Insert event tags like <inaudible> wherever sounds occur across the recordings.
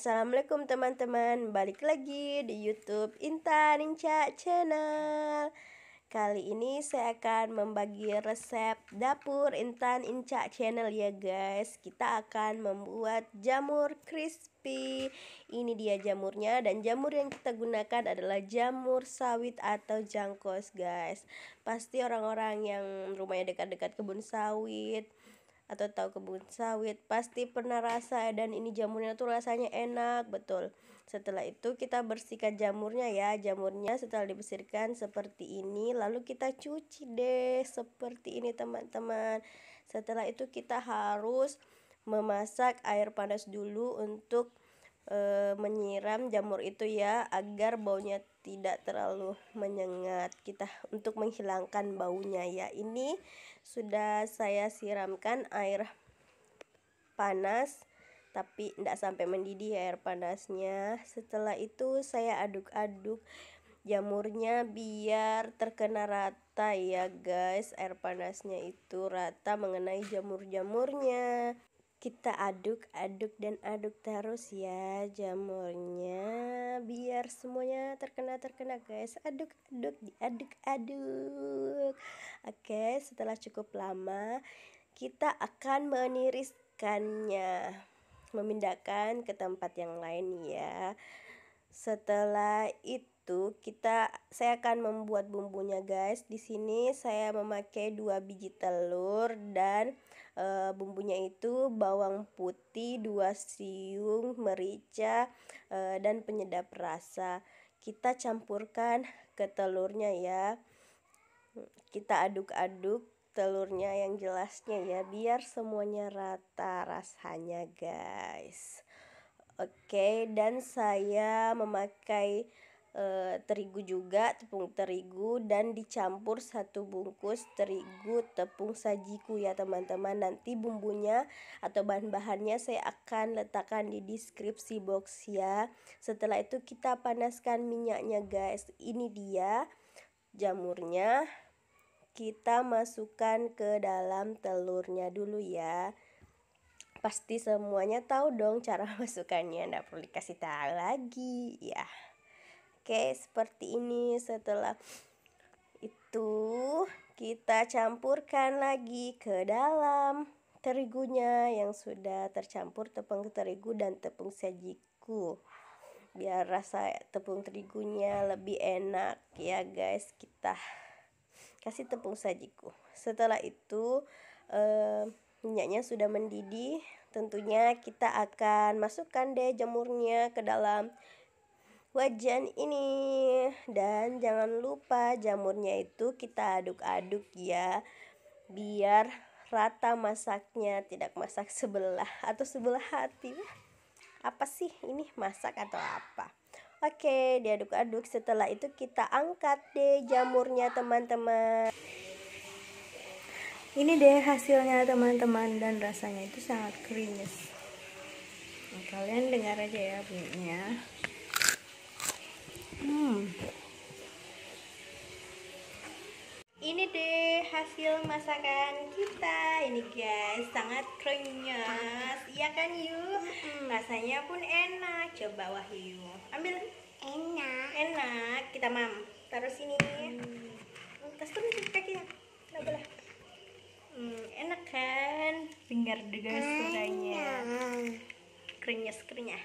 Assalamualaikum teman-teman Balik lagi di Youtube Intan Inca Channel Kali ini saya akan membagi resep dapur Intan Inca Channel ya guys Kita akan membuat jamur crispy Ini dia jamurnya dan jamur yang kita gunakan adalah jamur sawit atau jangkos guys Pasti orang-orang yang rumahnya dekat-dekat kebun sawit atau tahu kebun sawit pasti pernah rasa dan ini jamurnya tuh rasanya enak betul setelah itu kita bersihkan jamurnya ya jamurnya setelah dibersihkan seperti ini lalu kita cuci deh seperti ini teman-teman setelah itu kita harus memasak air panas dulu untuk e, menyiram jamur itu ya agar baunya tidak terlalu menyengat kita untuk menghilangkan baunya ya ini sudah saya siramkan air panas tapi tidak sampai mendidih air panasnya setelah itu saya aduk-aduk jamurnya biar terkena rata ya guys air panasnya itu rata mengenai jamur-jamurnya kita aduk-aduk dan aduk terus ya jamurnya biar semuanya terkena terkena guys aduk-aduk diaduk-aduk oke setelah cukup lama kita akan meniriskannya memindahkan ke tempat yang lain ya setelah itu kita saya akan membuat bumbunya guys. Di sini saya memakai dua biji telur dan e, bumbunya itu bawang putih, dua siung, merica e, dan penyedap rasa. Kita campurkan ke telurnya ya. Kita aduk-aduk telurnya yang jelasnya ya biar semuanya rata rasanya guys Oke, dan saya memakai e, terigu juga, tepung terigu dan dicampur satu bungkus terigu tepung sajiku ya teman-teman. Nanti bumbunya atau bahan-bahannya saya akan letakkan di deskripsi box ya. Setelah itu kita panaskan minyaknya guys. Ini dia jamurnya. Kita masukkan ke dalam telurnya dulu ya. Pasti semuanya tahu dong cara <laughs> masukannya, nggak perlu dikasih tahu lagi ya. Oke, seperti ini setelah itu kita campurkan lagi ke dalam terigunya yang sudah tercampur tepung terigu dan tepung sajiku biar rasa tepung terigunya lebih enak ya guys kita kasih tepung sajiku setelah itu eh, minyaknya sudah mendidih tentunya kita akan masukkan deh jamurnya ke dalam wajan ini dan jangan lupa jamurnya itu kita aduk-aduk ya biar rata masaknya tidak masak sebelah atau sebelah hati apa sih ini masak atau apa oke diaduk-aduk setelah itu kita angkat deh jamurnya teman-teman ini deh hasilnya teman-teman dan rasanya itu sangat krimis nah, kalian dengar aja ya bunyinya hmm ini deh hasil masakan kita ini guys sangat krimis iya kan yuk hmm. rasanya pun enak coba Wahyu ambil enak enak kita mam taruh sini hmm. terus terus kakinya biar dengar suaranya krenyes krenyah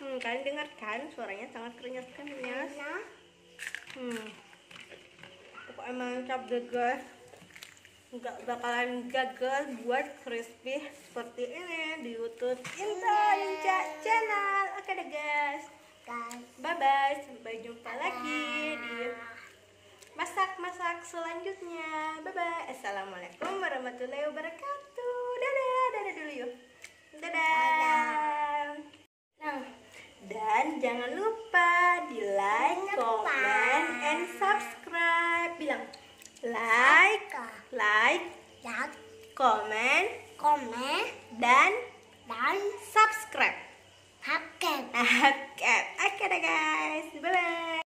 hmm, kalian dengar kan suaranya sangat krenyes kan, krenyes iya. hmm aku emang deh guys nggak bakalan gagal buat crispy seperti ini di YouTube Inta Inca Channel. Oke deh guys. Bye bye. Sampai jumpa lagi di masak-masak selanjutnya. Bye bye. Assalamualaikum warahmatullahi wabarakatuh yuk dadah, dadah. dan jangan lupa di like comment and subscribe bilang like like like comment comment dan dan subscribe subscribe oke oke guys bye, -bye.